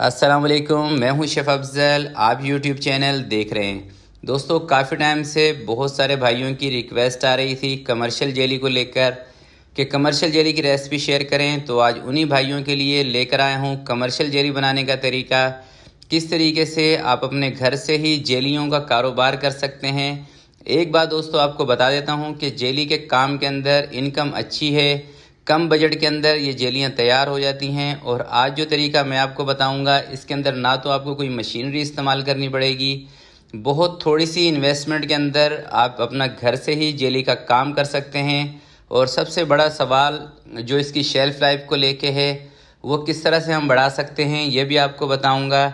अस्सलाम मैं हूं शेफ़ अफजल आप यूट्यूब चैनल देख रहे हैं दोस्तों काफ़ी टाइम से बहुत सारे भाइयों की रिक्वेस्ट आ रही थी कमर्शियल जेली को लेकर कि कमर्शियल जेली की रेसिपी शेयर करें तो आज उन्हीं भाइयों के लिए लेकर आया हूं कमर्शियल जेली बनाने का तरीका किस तरीके से आप अपने घर से ही जेलियों का कारोबार कर सकते हैं एक बात दोस्तों आपको बता देता हूँ कि जेली के काम के अंदर इनकम अच्छी है कम बजट के अंदर ये जेलियाँ तैयार हो जाती हैं और आज जो तरीका मैं आपको बताऊंगा इसके अंदर ना तो आपको कोई मशीनरी इस्तेमाल करनी पड़ेगी बहुत थोड़ी सी इन्वेस्टमेंट के अंदर आप अपना घर से ही जेली का काम कर सकते हैं और सबसे बड़ा सवाल जो इसकी शेल्फ़ लाइफ को लेके है वो किस तरह से हम बढ़ा सकते हैं ये भी आपको बताऊँगा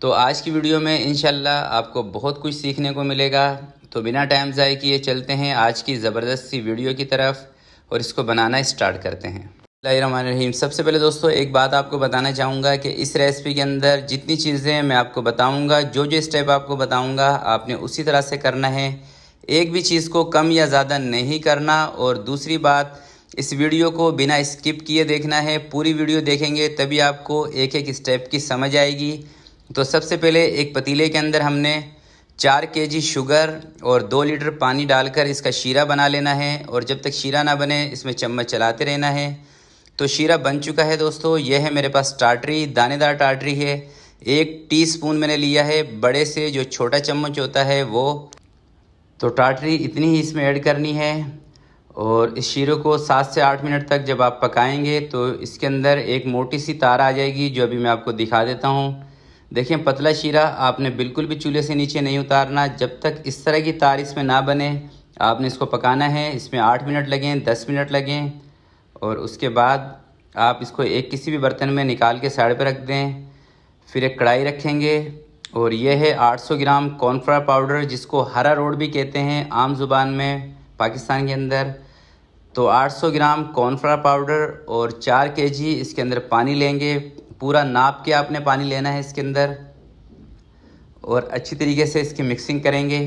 तो आज की वीडियो में इन आपको बहुत कुछ सीखने को मिलेगा तो बिना टाइम ज़ाय किए चलते हैं आज की ज़बरदस्त सी वीडियो की तरफ और इसको बनाना स्टार्ट करते हैं रहीम सबसे पहले दोस्तों एक बात आपको बताना चाहूँगा कि इस रेसिपी के अंदर जितनी चीज़ें मैं आपको बताऊँगा जो जो स्टेप आपको बताऊँगा आपने उसी तरह से करना है एक भी चीज़ को कम या ज़्यादा नहीं करना और दूसरी बात इस वीडियो को बिना स्किप किए देखना है पूरी वीडियो देखेंगे तभी आपको एक एक स्टेप की समझ आएगी तो सबसे पहले एक पतीले के अंदर हमने चार के जी शुगर और दो लीटर पानी डालकर इसका शीरा बना लेना है और जब तक शीरा ना बने इसमें चम्मच चलाते रहना है तो शीरा बन चुका है दोस्तों यह है मेरे पास टाटरी दानेदार टाटरी है एक टीस्पून मैंने लिया है बड़े से जो छोटा चम्मच होता है वो तो टाटरी इतनी ही इसमें ऐड करनी है और इस शीरे को सात से आठ मिनट तक जब आप पकाएंगे तो इसके अंदर एक मोटी सी तार आ जाएगी जो अभी मैं आपको दिखा देता हूँ देखिए पतला शीरा आपने बिल्कुल भी चूल्हे से नीचे नहीं उतारना जब तक इस तरह की तार इसमें ना बने आपने इसको पकाना है इसमें आठ मिनट लगें दस मिनट लगें और उसके बाद आप इसको एक किसी भी बर्तन में निकाल के साइड पर रख दें फिर एक कढ़ाई रखेंगे और यह है 800 ग्राम कॉर्नफ्लावर पाउडर जिसको हरा रोड भी कहते हैं आम जुबान में पाकिस्तान के अंदर तो 800 ग्राम कॉर्नफ्लावर पाउडर और 4 केजी इसके अंदर पानी लेंगे पूरा नाप के आपने पानी लेना है इसके अंदर और अच्छी तरीके से इसकी मिक्सिंग करेंगे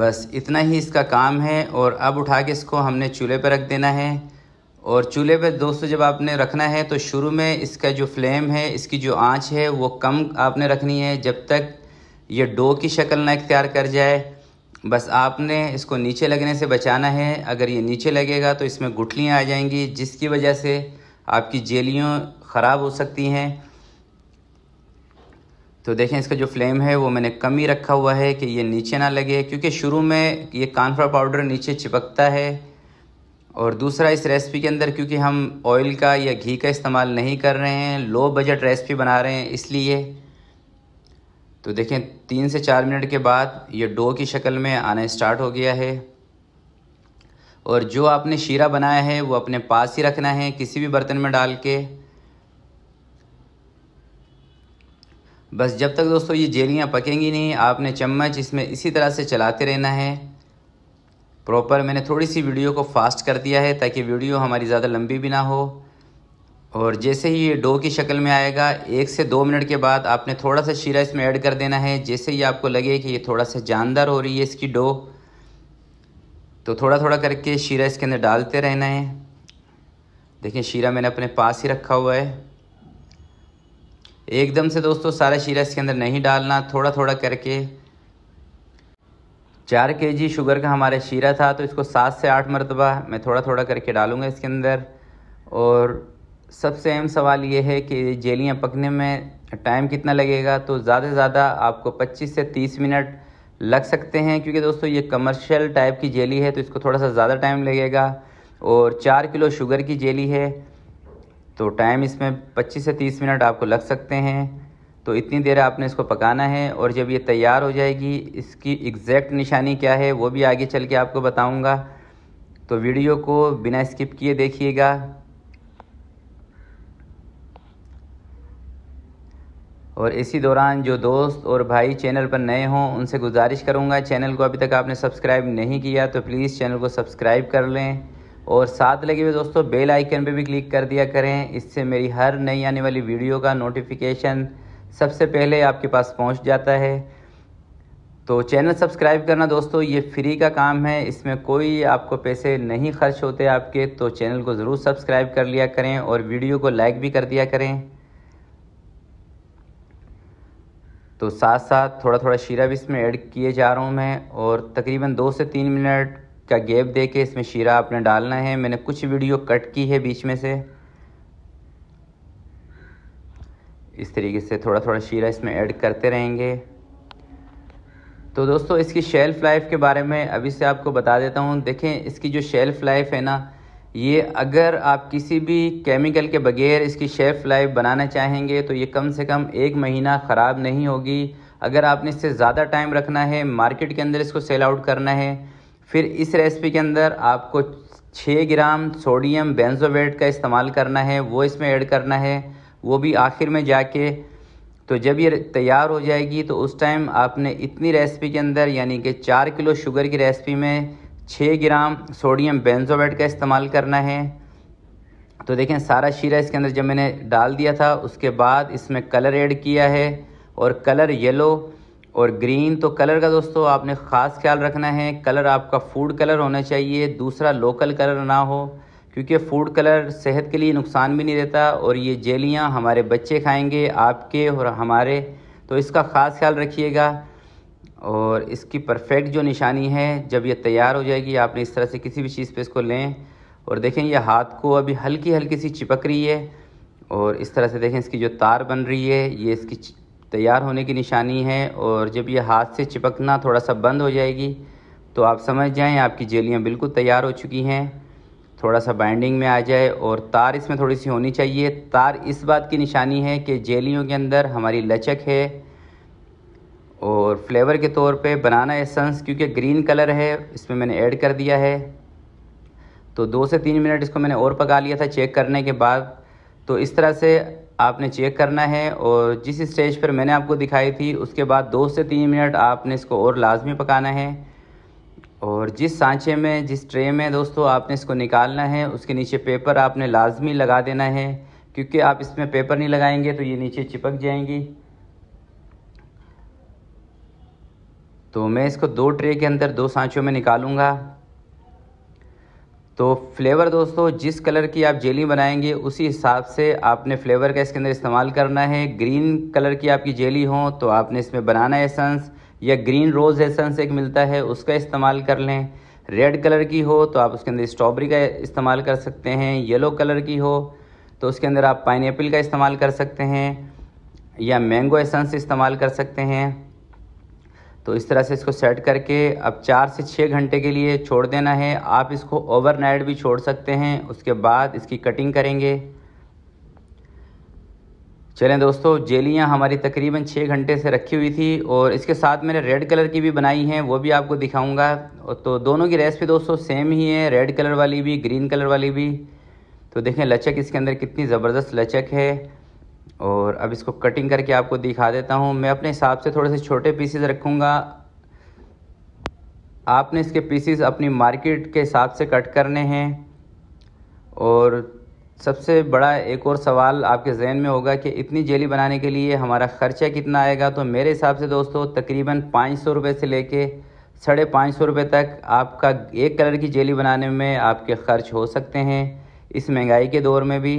बस इतना ही इसका काम है और अब उठा के इसको हमने चूल्हे पर रख देना है और चूल्हे पर दोस्तों जब आपने रखना है तो शुरू में इसका जो फ्लेम है इसकी जो आंच है वो कम आपने रखनी है जब तक ये डो की शक्ल ना इख्तियार कर जाए बस आपने इसको नीचे लगने से बचाना है अगर ये नीचे लगेगा तो इसमें गुठलियाँ आ जाएंगी जिसकी वजह से आपकी जेलियाँ ख़राब हो सकती हैं तो देखें इसका जो फ्लेम है वो मैंने कम ही रखा हुआ है कि ये नीचे ना लगे क्योंकि शुरू में ये कानफ्रा पाउडर नीचे चिपकता है और दूसरा इस रेसिपी के अंदर क्योंकि हम ऑयल का या घी का इस्तेमाल नहीं कर रहे हैं लो बजट रेसिपी बना रहे हैं इसलिए तो देखें तीन से चार मिनट के बाद ये डो की शक्ल में आना स्टार्ट हो गया है और जो आपने शीरा बनाया है वो अपने पास ही रखना है किसी भी बर्तन में डाल के बस जब तक दोस्तों ये जेलियाँ पकेंगी नहीं आपने चम्मच इसमें इसी तरह से चलाते रहना है प्रॉपर मैंने थोड़ी सी वीडियो को फास्ट कर दिया है ताकि वीडियो हमारी ज़्यादा लंबी भी ना हो और जैसे ही ये डो की शक्ल में आएगा एक से दो मिनट के बाद आपने थोड़ा सा शीरा इसमें ऐड कर देना है जैसे ही आपको लगे कि ये थोड़ा सा जानदार हो रही है इसकी डो तो थोड़ा थोड़ा करके शीरा इसके अंदर डालते रहना है देखिए शीरा मैंने अपने पास ही रखा हुआ है एकदम से दोस्तों सारा शीरा इसके अंदर नहीं डालना थोड़ा थोड़ा करके चार के जी शुगर का हमारा शीरा था तो इसको सात से आठ मरतबा मैं थोड़ा थोड़ा करके डालूंगा इसके अंदर और सबसे अहम सवाल ये है कि जेलियाँ पकने में टाइम कितना लगेगा तो ज़्यादा से ज़्यादा आपको 25 से 30 मिनट लग सकते हैं क्योंकि दोस्तों ये कमर्शियल टाइप की जेली है तो इसको थोड़ा सा ज़्यादा टाइम लगेगा और चार किलो शुगर की जेली है तो टाइम इसमें 25 से 30 मिनट आपको लग सकते हैं तो इतनी देर आपने इसको पकाना है और जब ये तैयार हो जाएगी इसकी एग्जैक्ट निशानी क्या है वो भी आगे चल के आपको बताऊँगा तो वीडियो को बिना स्किप किए देखिएगा और इसी दौरान जो दोस्त और भाई चैनल पर नए हों उनसे गुजारिश करूंगा चैनल को अभी तक आपने सब्सक्राइब नहीं किया तो प्लीज़ चैनल को सब्सक्राइब कर लें और साथ लगे हुए दोस्तों बेल आइकन पे भी क्लिक कर दिया करें इससे मेरी हर नई आने वाली वीडियो का नोटिफिकेशन सबसे पहले आपके पास पहुँच जाता है तो चैनल सब्सक्राइब करना दोस्तों ये फ्री का काम है इसमें कोई आपको पैसे नहीं खर्च होते आपके तो चैनल को ज़रूर सब्सक्राइब कर लिया करें और वीडियो को लाइक भी कर दिया करें तो साथ साथ थोड़ा थोड़ा शीरा भी इसमें ऐड किए जा रहा हूँ मैं और तकरीबन दो से तीन मिनट का गैप दे के इसमें शीरा आपने डालना है मैंने कुछ वीडियो कट की है बीच में से इस तरीके से थोड़ा थोड़ा शीरा इसमें ऐड करते रहेंगे तो दोस्तों इसकी शेल्फ़ लाइफ के बारे में अभी से आपको बता देता हूँ देखें इसकी जो शेल्फ़ लाइफ है ना ये अगर आप किसी भी केमिकल के बगैर इसकी शेफ़ लाइफ बनाना चाहेंगे तो ये कम से कम एक महीना ख़राब नहीं होगी अगर आपने इससे ज़्यादा टाइम रखना है मार्केट के अंदर इसको सेल आउट करना है फिर इस रेसिपी के अंदर आपको छः ग्राम सोडियम बेंजोवेट का इस्तेमाल करना है वो इसमें ऐड करना है वो भी आखिर में जाके तो जब ये तैयार हो जाएगी तो उस टाइम आपने इतनी रेसिपी के अंदर यानी कि चार किलो शुगर की रेसिपी में छः ग्राम सोडियम बेंजोवेट का इस्तेमाल करना है तो देखें सारा शीरा इसके अंदर जब मैंने डाल दिया था उसके बाद इसमें कलर ऐड किया है और कलर येलो और ग्रीन तो कलर का दोस्तों आपने ख़ास ख्याल रखना है कलर आपका फूड कलर होना चाहिए दूसरा लोकल कलर ना हो क्योंकि फूड कलर सेहत के लिए नुकसान भी नहीं देता और ये जेलियाँ हमारे बच्चे खाएंगे आपके और हमारे तो इसका ख़ास ख्याल रखिएगा और इसकी परफेक्ट जो निशानी है जब ये तैयार हो जाएगी आपने इस तरह से किसी भी चीज़ पे इसको लें और देखें ये हाथ को अभी हल्की हल्की सी चिपक रही है और इस तरह से देखें इसकी जो तार बन रही है ये इसकी तैयार होने की निशानी है और जब ये हाथ से चिपकना थोड़ा सा बंद हो जाएगी तो आप समझ जाएँ आपकी जेलियाँ बिल्कुल तैयार हो चुकी हैं थोड़ा सा बाइंडिंग में आ जाए और तार इसमें थोड़ी सी होनी चाहिए तार इस बात की निशानी है कि जेलियों के अंदर हमारी लचक है और फ्लेवर के तौर पे बनाना एसेंस क्योंकि ग्रीन कलर है इसमें मैंने ऐड कर दिया है तो दो से तीन मिनट इसको मैंने और पका लिया था चेक करने के बाद तो इस तरह से आपने चेक करना है और जिस स्टेज पर मैंने आपको दिखाई थी उसके बाद दो से तीन मिनट आपने इसको और लाजमी पकाना है और जिस सांचे में जिस ट्रे में दोस्तों आपने इसको निकालना है उसके नीचे पेपर आपने लाजमी लगा देना है क्योंकि आप इसमें पेपर नहीं लगाएंगे तो ये नीचे चिपक जाएंगी तो मैं इसको दो ट्रे के अंदर दो सांचों में निकालूंगा तो फ्लेवर दोस्तों जिस कलर की आप जेली बनाएंगे उसी हिसाब से आपने फ्लेवर का इसके अंदर इस्तेमाल करना है ग्रीन कलर की आपकी जेली हो तो आपने इसमें बनाना एसेंस या ग्रीन रोज़ एसेंस एक मिलता है उसका इस्तेमाल कर लें रेड कलर की हो तो आप उसके अंदर स्ट्रॉबेरी का इस्तेमाल कर सकते हैं येलो कलर की हो तो उसके अंदर आप पाइन का इस्तेमाल कर सकते हैं या मैंगो एसेंस इस्तेमाल कर सकते हैं तो इस तरह से इसको सेट करके अब चार से छः घंटे के लिए छोड़ देना है आप इसको ओवरनाइट भी छोड़ सकते हैं उसके बाद इसकी कटिंग करेंगे चलें दोस्तों जेलियाँ हमारी तकरीबन छः घंटे से रखी हुई थी और इसके साथ मैंने रेड कलर की भी बनाई हैं वो भी आपको दिखाऊंगा तो दोनों की रेसिपी दोस्तों सेम ही है रेड कलर वाली भी ग्रीन कलर वाली भी तो देखें लचक इसके अंदर कितनी ज़बरदस्त लचक है और अब इसको कटिंग करके आपको दिखा देता हूँ मैं अपने हिसाब से थोड़े से छोटे पीसेस रखूँगा आपने इसके पीसेस अपनी मार्केट के हिसाब से कट करने हैं और सबसे बड़ा एक और सवाल आपके जहन में होगा कि इतनी जेली बनाने के लिए हमारा ख़र्चा कितना आएगा तो मेरे हिसाब से दोस्तों तकरीबन पाँच सौ रुपये से लेके साढ़े पाँच सौ रुपये तक आपका एक कलर की जेली बनाने में आपके खर्च हो सकते हैं इस महंगाई के दौर में भी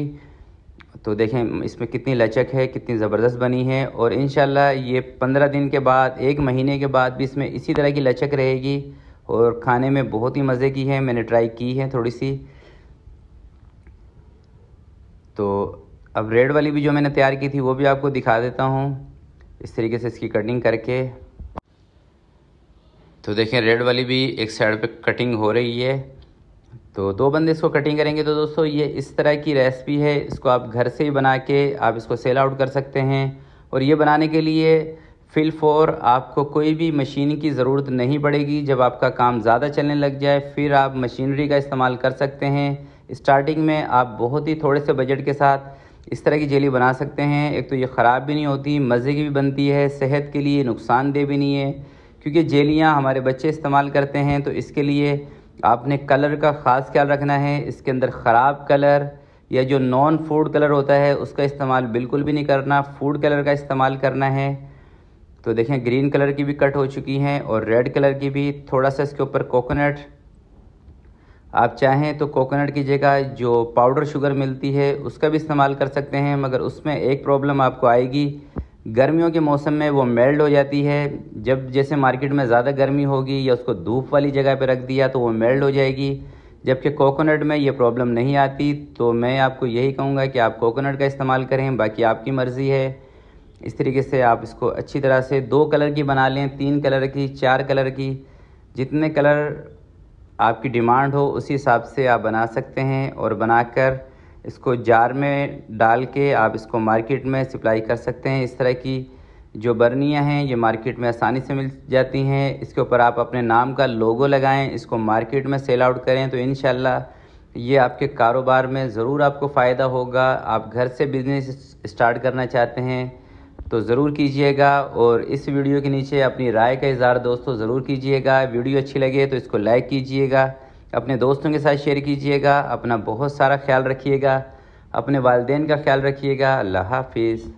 तो देखें इसमें कितनी लचक है कितनी ज़बरदस्त बनी है और इन ये पंद्रह दिन के बाद एक महीने के बाद भी इसमें इसी तरह की लचक रहेगी और खाने में बहुत ही मज़े की है मैंने ट्राई की है थोड़ी सी तो अब रेड वाली भी जो मैंने तैयार की थी वो भी आपको दिखा देता हूँ इस तरीके से इसकी कटिंग करके तो देखें रेड वाली भी एक साइड पे कटिंग हो रही है तो दो बंदे इसको कटिंग करेंगे तो दोस्तों ये इस तरह की रेसिपी है इसको आप घर से ही बना के आप इसको सेल आउट कर सकते हैं और ये बनाने के लिए फिल फोर आपको कोई भी मशीन की ज़रूरत नहीं पड़ेगी जब आपका काम ज़्यादा चलने लग जाए फिर आप मशीनरी का इस्तेमाल कर सकते हैं स्टार्टिंग में आप बहुत ही थोड़े से बजट के साथ इस तरह की जेली बना सकते हैं एक तो ये ख़राब भी नहीं होती मज़े की भी बनती है सेहत के लिए नुकसानदेह भी नहीं है क्योंकि जेलियाँ हमारे बच्चे इस्तेमाल करते हैं तो इसके लिए आपने कलर का ख़ास ख्याल रखना है इसके अंदर ख़राब कलर या जो नॉन फूड कलर होता है उसका इस्तेमाल बिल्कुल भी नहीं करना फूड कलर का इस्तेमाल करना है तो देखें ग्रीन कलर की भी कट हो चुकी हैं और रेड कलर की भी थोड़ा सा इसके ऊपर कोकोनट आप चाहें तो कोकोनट की जगह जो पाउडर शुगर मिलती है उसका भी इस्तेमाल कर सकते हैं मगर उसमें एक प्रॉब्लम आपको आएगी गर्मियों के मौसम में वो मेल्ट हो जाती है जब जैसे मार्केट में ज़्यादा गर्मी होगी या उसको धूप वाली जगह पर रख दिया तो वो मेल्ट हो जाएगी जबकि कोकोनट में ये प्रॉब्लम नहीं आती तो मैं आपको यही कहूँगा कि आप कोकोनट का इस्तेमाल करें बाकी आपकी मर्ज़ी है इस तरीके से आप इसको अच्छी तरह से दो कलर की बना लें तीन कलर की चार कलर की जितने कलर आपकी डिमांड हो उसी हिसाब से आप बना सकते हैं और बनाकर इसको जार में डाल के आप इसको मार्केट में सप्लाई कर सकते हैं इस तरह की जो बर्नियाँ हैं ये मार्केट में आसानी से मिल जाती हैं इसके ऊपर आप अपने नाम का लोगो लगाएं इसको मार्केट में सेल आउट करें तो इन ये आपके कारोबार में ज़रूर आपको फ़ायदा होगा आप घर से बिज़नेस स्टार्ट करना चाहते हैं तो ज़रूर कीजिएगा और इस वीडियो के नीचे अपनी राय का इजहार दोस्तों ज़रूर कीजिएगा वीडियो अच्छी लगे तो इसको लाइक कीजिएगा अपने दोस्तों के साथ शेयर कीजिएगा अपना बहुत सारा ख्याल रखिएगा अपने वालदेन का ख्याल रखिएगा अल्लाह हाफिज़